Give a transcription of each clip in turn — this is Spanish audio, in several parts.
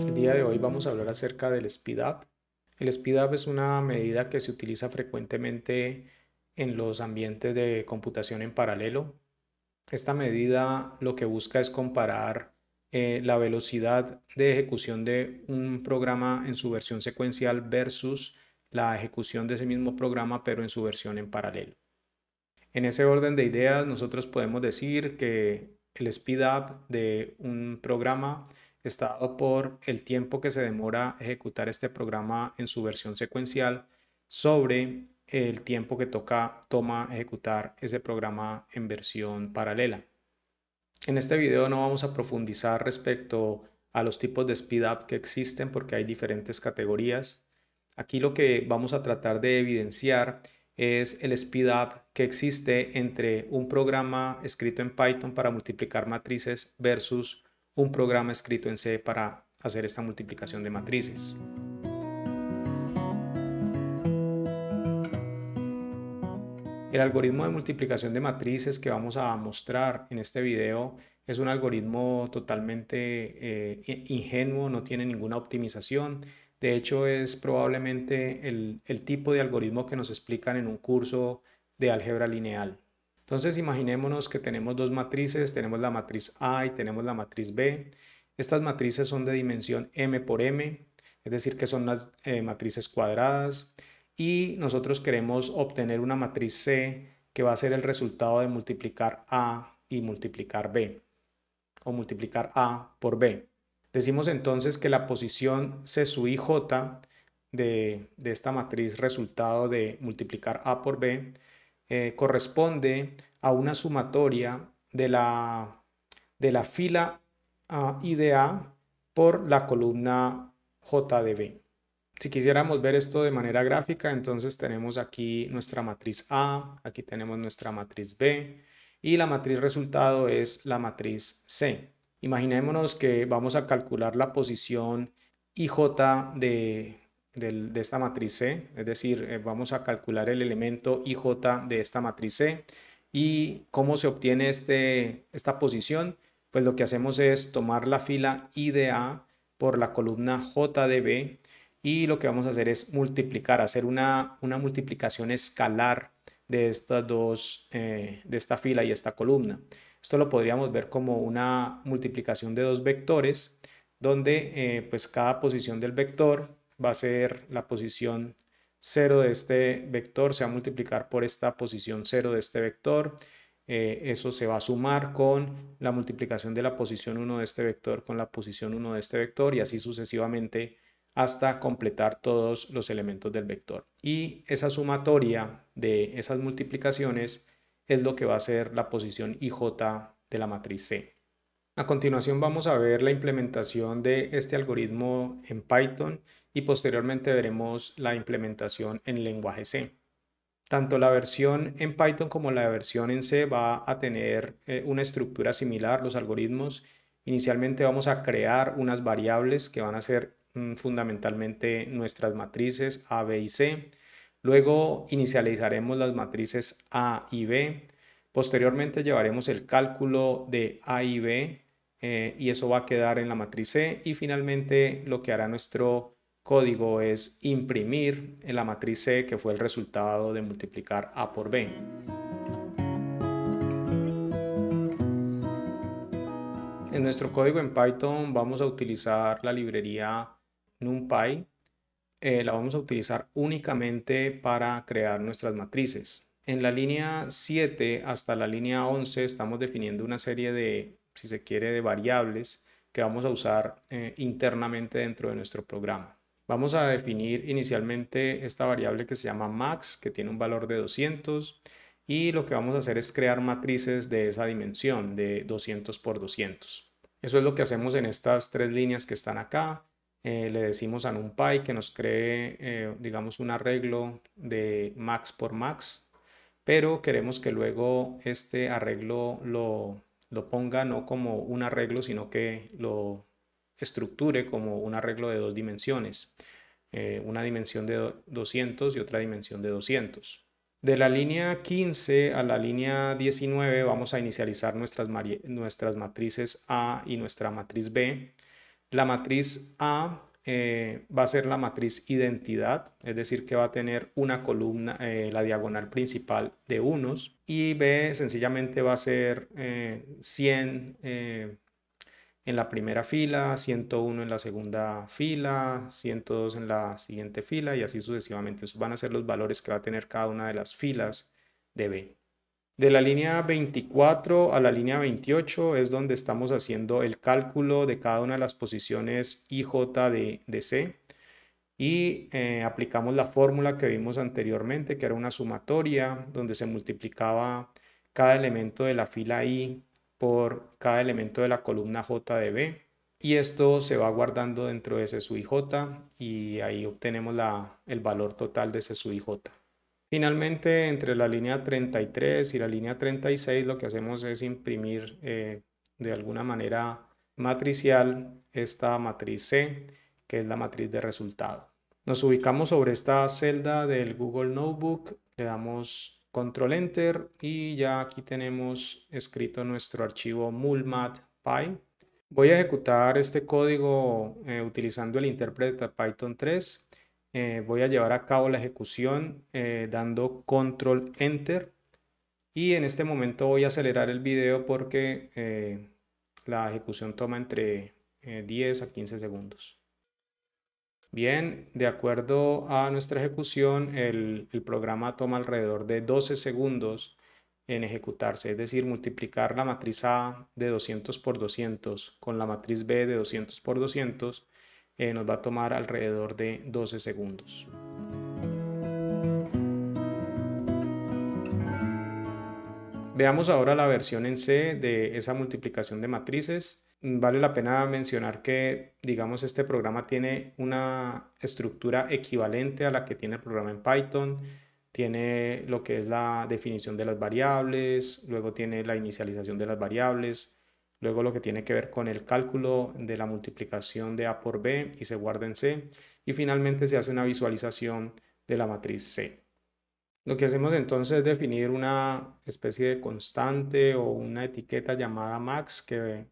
El día de hoy vamos a hablar acerca del speed up. El speed up es una medida que se utiliza frecuentemente en los ambientes de computación en paralelo. Esta medida lo que busca es comparar eh, la velocidad de ejecución de un programa en su versión secuencial versus la ejecución de ese mismo programa pero en su versión en paralelo. En ese orden de ideas nosotros podemos decir que el speed up de un programa está por el tiempo que se demora ejecutar este programa en su versión secuencial sobre el tiempo que toca, toma ejecutar ese programa en versión paralela. En este video no vamos a profundizar respecto a los tipos de speed up que existen porque hay diferentes categorías. Aquí lo que vamos a tratar de evidenciar es el speed up que existe entre un programa escrito en Python para multiplicar matrices versus un programa escrito en C para hacer esta multiplicación de matrices. El algoritmo de multiplicación de matrices que vamos a mostrar en este video es un algoritmo totalmente eh, ingenuo, no tiene ninguna optimización. De hecho, es probablemente el tipo de algoritmo que nos explican en un curso de álgebra lineal. Entonces imaginémonos que tenemos dos matrices, tenemos la matriz A y tenemos la matriz B. Estas matrices son de dimensión m por m, es decir, que son las eh, matrices cuadradas. Y nosotros queremos obtener una matriz C que va a ser el resultado de multiplicar A y multiplicar B, o multiplicar A por B. Decimos entonces que la posición C sub i j de esta matriz resultado de multiplicar A por B eh, corresponde a una sumatoria de la, de la fila A IDA por la columna JDB. Si quisiéramos ver esto de manera gráfica, entonces tenemos aquí nuestra matriz A, aquí tenemos nuestra matriz B y la matriz resultado es la matriz C. Imaginémonos que vamos a calcular la posición IJ de, de esta matriz C, es decir, eh, vamos a calcular el elemento IJ de esta matriz C y cómo se obtiene este, esta posición, pues lo que hacemos es tomar la fila I de A por la columna J de B y lo que vamos a hacer es multiplicar, hacer una, una multiplicación escalar de estas dos, eh, de esta fila y esta columna. Esto lo podríamos ver como una multiplicación de dos vectores, donde eh, pues cada posición del vector va a ser la posición 0 de este vector, se va a multiplicar por esta posición 0 de este vector. Eh, eso se va a sumar con la multiplicación de la posición 1 de este vector con la posición 1 de este vector y así sucesivamente hasta completar todos los elementos del vector. Y esa sumatoria de esas multiplicaciones es lo que va a ser la posición IJ de la matriz C. A continuación vamos a ver la implementación de este algoritmo en Python y posteriormente veremos la implementación en lenguaje C. Tanto la versión en Python como la versión en C va a tener eh, una estructura similar, los algoritmos. Inicialmente vamos a crear unas variables que van a ser mm, fundamentalmente nuestras matrices A, B y C. Luego inicializaremos las matrices A y B. Posteriormente llevaremos el cálculo de A y B eh, y eso va a quedar en la matriz C. Y finalmente lo que hará nuestro código es imprimir en la matriz C que fue el resultado de multiplicar A por B. En nuestro código en Python vamos a utilizar la librería NumPy. Eh, la vamos a utilizar únicamente para crear nuestras matrices. En la línea 7 hasta la línea 11 estamos definiendo una serie de, si se quiere, de variables que vamos a usar eh, internamente dentro de nuestro programa. Vamos a definir inicialmente esta variable que se llama max, que tiene un valor de 200, y lo que vamos a hacer es crear matrices de esa dimensión, de 200 por 200. Eso es lo que hacemos en estas tres líneas que están acá. Eh, le decimos a NumPy que nos cree, eh, digamos, un arreglo de max por max, pero queremos que luego este arreglo lo ponga no como un arreglo, sino que lo estructure como un arreglo de dos dimensiones, eh, una dimensión de 200 y otra dimensión de 200. De la línea 15 a la línea 19 vamos a inicializar nuestras, nuestras matrices A y nuestra matriz B. La matriz A eh, va a ser la matriz identidad, es decir, que va a tener una columna, eh, la diagonal principal de unos, y B sencillamente va a ser 100 en la primera fila, 101 en la segunda fila, 102 en la siguiente fila y así sucesivamente. Esos van a ser los valores que va a tener cada una de las filas de B. De la línea 24 a la línea 28 es donde estamos haciendo el cálculo de cada una de las posiciones IJ de, C y eh, aplicamos la fórmula que vimos anteriormente, que era una sumatoria donde se multiplicaba cada elemento de la fila I por cada elemento de la columna J de B y esto se va guardando dentro de ese sub j y ahí obtenemos la, el valor total de ese sub j. Finalmente, entre la línea 33 y la línea 36 lo que hacemos es imprimir eh, de alguna manera matricial esta matriz C, que es la matriz de resultado. Nos ubicamos sobre esta celda del Google Notebook, le damos Control Enter y ya aquí tenemos escrito nuestro archivo mulmat.py. Voy a ejecutar este código eh, utilizando el intérprete Python 3. Eh, voy a llevar a cabo la ejecución eh, dando control enter y en este momento voy a acelerar el video porque la ejecución toma entre 10 a 15 segundos. Bien, de acuerdo a nuestra ejecución, el, programa toma alrededor de 12 segundos en ejecutarse, es decir, multiplicar la matriz A de 200 por 200 con la matriz B de 200 por 200 eh, nos va a tomar alrededor de 12 segundos. Veamos ahora la versión en C de esa multiplicación de matrices. Mm, vale la pena mencionar que, digamos, este programa tiene una estructura equivalente a la que tiene el programa en Python. Tiene lo que es la definición de las variables, luego tiene la inicialización de las variables, luego lo que tiene que ver con el cálculo de la multiplicación de A por B y se guarda en C, y finalmente se hace una visualización de la matriz C. Lo que hacemos entonces es definir una especie de constante o una etiqueta llamada max que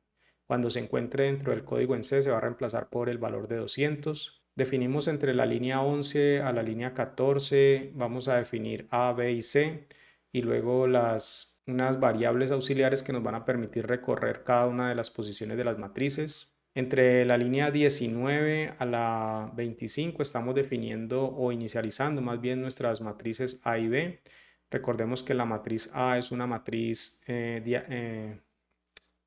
cuando se encuentre dentro del código en C se va a reemplazar por el valor de 200. Definimos entre la línea 11 a la línea 14, vamos a definir A, B y C y luego las, unas variables auxiliares que nos van a permitir recorrer cada una de las posiciones de las matrices. Entre la línea 19 a la 25 estamos definiendo o inicializando más bien nuestras matrices A y B. Recordemos que la matriz A es una matriz eh, eh,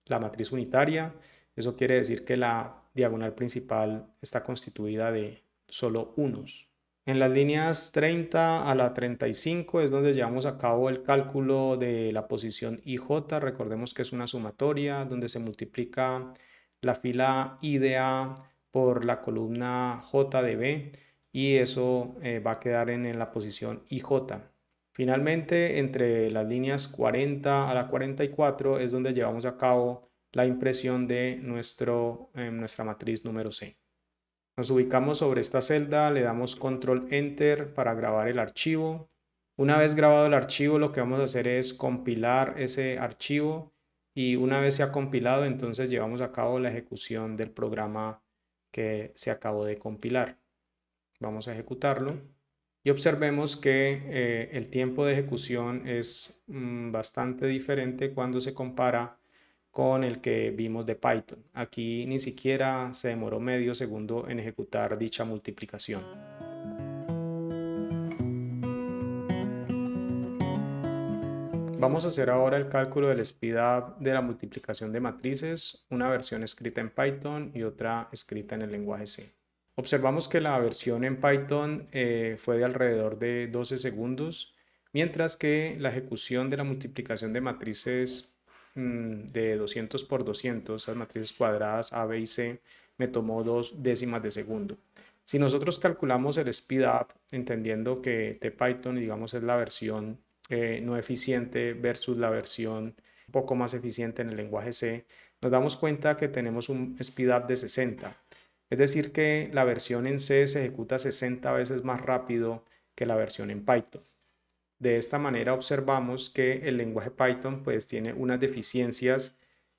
la matriz unitaria. Eso quiere decir que la diagonal principal está constituida de solo unos. En las líneas 30 a la 35 es donde llevamos a cabo el cálculo de la posición IJ. Recordemos que es una sumatoria donde se multiplica la fila IDA por la columna J de B y eso eh, va a quedar en, en la posición IJ. Finalmente, entre las líneas 40 a la 44 es donde llevamos a cabo la impresión de nuestro, em, nuestra matriz número C. Nos ubicamos sobre esta celda, le damos control enter para grabar el archivo. Una vez grabado el archivo lo que vamos a hacer es compilar ese archivo y una vez se ha compilado entonces llevamos a cabo la ejecución del programa que se acabó de compilar. Vamos a ejecutarlo. Y observemos que eh, el tiempo de ejecución es mm, bastante diferente cuando se compara con el que vimos de Python. Aquí ni siquiera se demoró medio segundo en ejecutar dicha multiplicación. Vamos a hacer ahora el cálculo del speedup de la multiplicación de matrices, una versión escrita en Python y otra escrita en el lenguaje C. Observamos que la versión en Python eh, fue de alrededor de 12 segundos, mientras que la ejecución de la multiplicación de matrices mm, de 200 por 200, esas matrices cuadradas A, B y C, me tomó dos décimas de segundo. Si nosotros calculamos el speed up, entendiendo que Python, digamos, es la versión eh, no eficiente versus la versión poco más eficiente en el lenguaje C, nos damos cuenta que tenemos un speed up de 60. Es decir, que la versión en C se ejecuta 60 veces más rápido que la versión en Python. De esta manera observamos que el lenguaje Python pues tiene unas deficiencias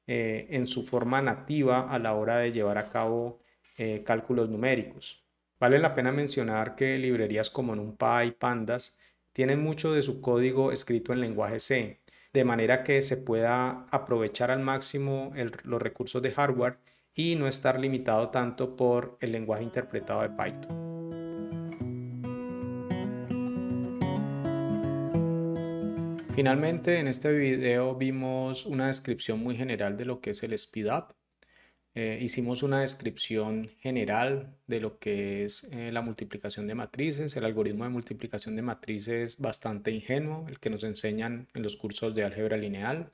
eh, en su forma nativa a la hora de llevar a cabo eh, cálculos numéricos. Vale la pena mencionar que librerías como NumPy y Pandas tienen mucho de su código escrito en lenguaje C, de manera que se pueda aprovechar al máximo los recursos de hardware y no estar limitado tanto por el lenguaje interpretado de Python. Finalmente, en este video vimos una descripción muy general de lo que es el speedup. Eh, hicimos una descripción general de lo que es eh, la multiplicación de matrices, el algoritmo de multiplicación de matrices bastante ingenuo, el que nos enseñan en los cursos de álgebra lineal.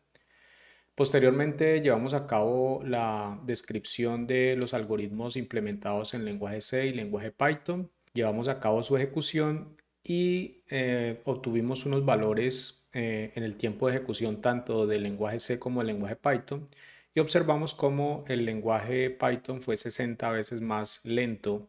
Posteriormente llevamos a cabo la descripción de los algoritmos implementados en lenguaje C y lenguaje Python, llevamos a cabo su ejecución y eh, obtuvimos unos valores eh, en el tiempo de ejecución tanto del lenguaje C como del lenguaje Python y observamos cómo el lenguaje Python fue 60 veces más lento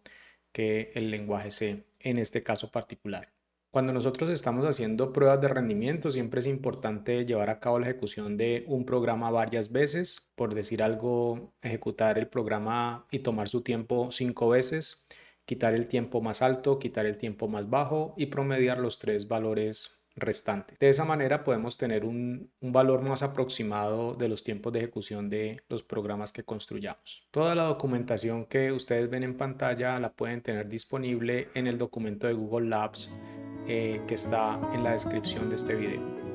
que el lenguaje C en este caso particular. Cuando nosotros estamos haciendo pruebas de rendimiento, siempre es importante llevar a cabo la ejecución de un programa varias veces, por decir algo, ejecutar el programa y tomar su tiempo cinco veces, quitar el tiempo más alto, quitar el tiempo más bajo y promediar los tres valores restantes. De esa manera podemos tener un, un valor más aproximado de los tiempos de ejecución de los programas que construyamos. Toda la documentación que ustedes ven en pantalla la pueden tener disponible en el documento de Google Labs eh, que está en la descripción de este video.